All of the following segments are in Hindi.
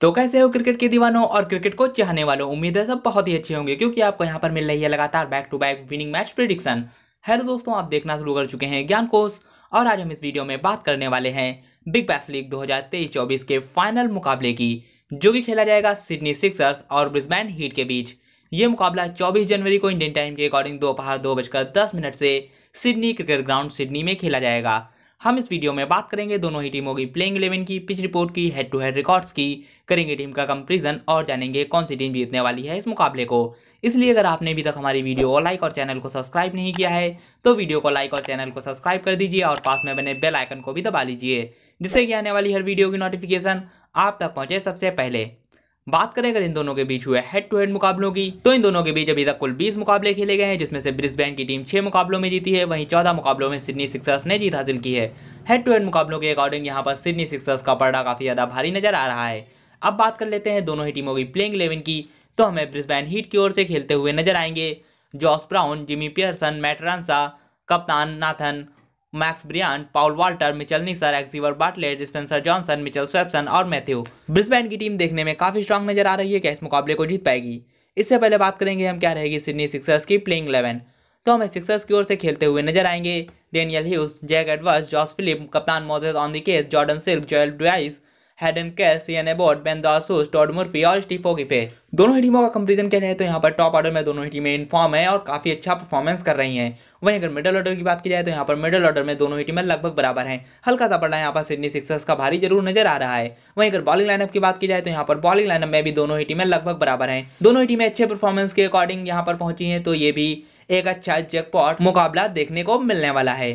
तो कैसे हो क्रिकेट के दीवानों और क्रिकेट को चाहने वालों उम्मीद है सब बहुत ही अच्छे होंगे क्योंकि आपको यहाँ पर मिल रही है लगातार back to back winning match prediction hello दोस्तों आप देखना शुरू कर चुके हैं ज्ञान कोश और आज हम इस वीडियो में बात करने वाले हैं बिग बैस लीग दो हजार के फाइनल मुकाबले की जो कि खेला जाएगा सिडनी सिक्सर्स और ब्रिस्बैन हीट के बीच ये मुकाबला चौबीस जनवरी को इंडियन टाइम के अकॉर्डिंग दोपहर दो बजकर दस मिनट से सिडनी क्रिकेट ग्राउंड सिडनी में खेला जाएगा हम इस वीडियो में बात करेंगे दोनों ही टीमों की प्लेइंग इलेवन की पिच रिपोर्ट की हेड टू हेड रिकॉर्ड्स की करेंगे टीम का कंपेरिजन और जानेंगे कौन सी टीम जीतने वाली है इस मुकाबले को इसलिए अगर आपने अभी तक हमारी वीडियो को लाइक और चैनल को सब्सक्राइब नहीं किया है तो वीडियो को लाइक और चैनल को सब्सक्राइब कर दीजिए और पास में बने बेल आइकन को भी दबा लीजिए जिससे कि आने वाली हर वीडियो की नोटिफिकेशन आप तक पहुँचे सबसे पहले बात करें अगर इन दोनों के बीच हुए हेड टू हेड मुकाबलों की तो इन दोनों के बीच अभी तक कुल बीस मुकाबले खेले गए हैं जिसमें से ब्रिस्बेन की टीम छह मुकाबलों में जीती है वहीं चौदह मुकाबलों में सिडनी सिक्सर्स ने जीत हासिल की है हेड टू हेड मुकाबलों के अकॉर्डिंग यहाँ पर सिडनी सिक्सर्स का पर्डा काफ़ी ज़्यादा भारी नजर आ रहा है अब बात कर लेते हैं दोनों ही टीमों की प्लेइंग इलेवन की तो हमें ब्रिस्बेन हीट की ओर से खेलते हुए नजर आएंगे जॉस ब्राउन जिमी पियर्सन मैटरसा कप्तान Nathan Max Bryant Paul Walter Michael Neser Xavier Bartlett Spencer Johnson Mitchell Swepson और मैथ्यू ब्रिस्बेन की टीम देखने में काफ़ी स्ट्रांग नजर आ रही है क्या इस मुकाबले को जीत पाएगी इससे पहले बात करेंगे हम क्या रहेगी सिडनी सिक्सर्स की प्लेइंग इलेवन तो हमें सिक्सर्स की ओर से खेलते हुए नजर आएंगे Daniel Hughes Jack Edwards Josh Philippe कप्तान Moises Henriques Jordan Silk Joel Davies Hayden Kerr यानी बॉट बेन दासूस टॉड मुर्फी और स्टीफो की फे दोनों ही टीमों का कंपेरिजन किया जाए तो यहाँ पर टॉप ऑर्डर में दोनों ही टीमें इनफॉर्म है और काफ़ी अच्छा परफॉर्मेंस कर रही हैं वहीं अगर मिडल ऑर्डर की बात की जाए तो यहाँ पर मिडल ऑर्डर में दोनों ही टीमें लगभग बराबर हैं हल्का सा पड़ा यहाँ पर सिडनी सिक्सर्स का भारी जरूर नजर आ रहा है वहीं अगर बॉलिंग लाइनअप की बात की जाए तो यहाँ पर बॉलिंग लाइनअप में भी दोनों ही टीमें लगभग बराबर हैं दोनों ही टीमें अच्छे परफॉर्मेंस के अकॉर्डिंग यहाँ पर पहुंची हैं तो ये भी एक अच्छा जैकपॉट मुकाबला देखने को मिलने वाला है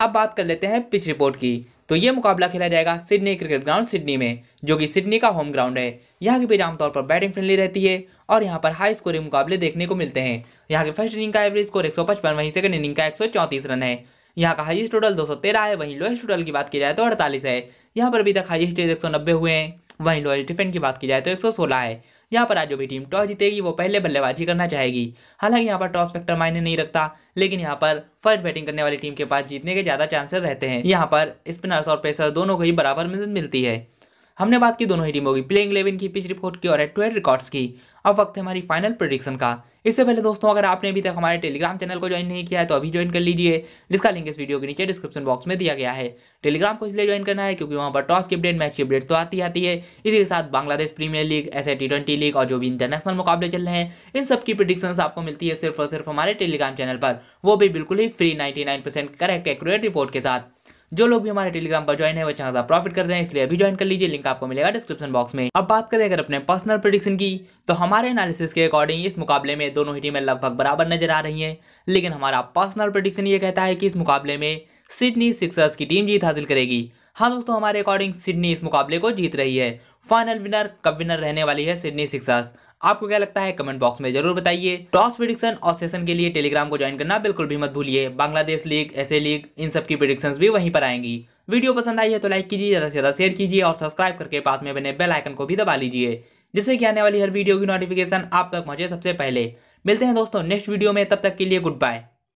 अब बात कर लेते हैं पिच रिपोर्ट की तो ये मुकाबला खेला जाएगा सिडनी क्रिकेट ग्राउंड सिडनी में जो कि सिडनी का होम ग्राउंड है यहाँ की पिच आमतौर पर बैटिंग फ्रेंडली रहती है और यहाँ पर हाई स्कोरिंग मुकाबले देखने को मिलते हैं यहाँ के फर्स्ट इनिंग का एवरेज स्कोर एक वहीं सेकंड इनिंग का एक रन है यहाँ का हाईस्ट टोटल दो है वहीं लोएस्ट टोटल की बात की जाए तो अड़तालीस है यहाँ पर अभी तक हाईस्ट एक हुए हैं वहीं रॉयल डिफेंड की बात की जाए तो सोलह है यहाँ पर आज जो भी टीम टॉस जीतेगी वो पहले बल्लेबाजी करना चाहेगी हालांकि यहाँ पर टॉस फैक्टर मायने नहीं रखता लेकिन यहाँ पर फर्स्ट बैटिंग करने वाली टीम के पास जीतने के ज़्यादा चांसेस रहते हैं यहाँ पर स्पिनर्स और पेसर दोनों को ही बराबर मदद मिलती है हमने बात की दोनों ही टीमों की प्लेइंग इलेवन की पिच रिपोर्ट की और ट्वेल्व रिकॉर्ड्स की अब वक्त है हमारी फाइनल प्रोडिक्शन का इससे पहले दोस्तों अगर आपने अभी तक हमारे टेलीग्राम चैनल को ज्वाइन नहीं किया है तो अभी ज्वाइन कर लीजिए जिसका लिंक इस वीडियो के नीचे डिस्क्रिप्शन बॉक्स में दिया गया है टेलीग्राम को इसलिए ज्वाइन करना है क्योंकि वहाँ पर टॉस की अपडेट मैच की अपडेट तो आती आती है इसी के साथ बांग्लादेश प्रीमियर लीग ऐसे टी ट्वेंटी लीग और जो भी इंटरनेशनल मुकाबले चल रहे हैं इन सब की प्रिडिक्शन आपको मिलती है सिर्फ और सिर्फ हमारे टेलीग्राम चैनल पर वो भी बिल्कुल ही free ninety correct accurate report के साथ जो लोग भी हमारे टेलीग्राम पर ज्वाइन है वो चाहता प्रॉफिट कर रहे हैं इसलिए अभी ज्वाइन कर लीजिए लिंक आपको मिलेगा डिस्क्रिप्शन बॉक्स में अब बात करें अगर अपने पर्सनल प्रोडिक्शन की तो हमारे एनालिसिस के अकॉर्डिंग इस मुकाबले में दोनों ही टीमें लगभग बराबर नजर आ रही हैं लेकिन हमारा पर्सनल प्रोडिक्शन ये कहता है कि इस मुकाबले में सिडनी सिक्सर्स की टीम जीत हासिल करेगी हाँ दोस्तों हमारे अकॉर्डिंग सिडनी इस मुकाबले को जीत रही है फाइनल विनर कब विनर रहने वाली है सिडनी सिक्सर्स आपको क्या लगता है कमेंट बॉक्स में जरूर बताइए टॉस प्रिडिक्शन और सेशन के लिए टेलीग्राम को ज्वाइन करना बिल्कुल भी मत भूलिए बांग्लादेश लीग एस लीग इन सब की भी वहीं पर आएंगी वीडियो पसंद आई है तो लाइक कीजिए ज़्यादा से ज़्यादा शेयर कीजिए और सब्सक्राइब करके पास में बने बेल आइकन को भी दबा लीजिए जिससे कि आने वाली हर वीडियो की नोटिफिकेशन आप तक पहुंचे सबसे पहले मिलते हैं दोस्तों नेक्स्ट वीडियो में तब तक के लिए गुड बाय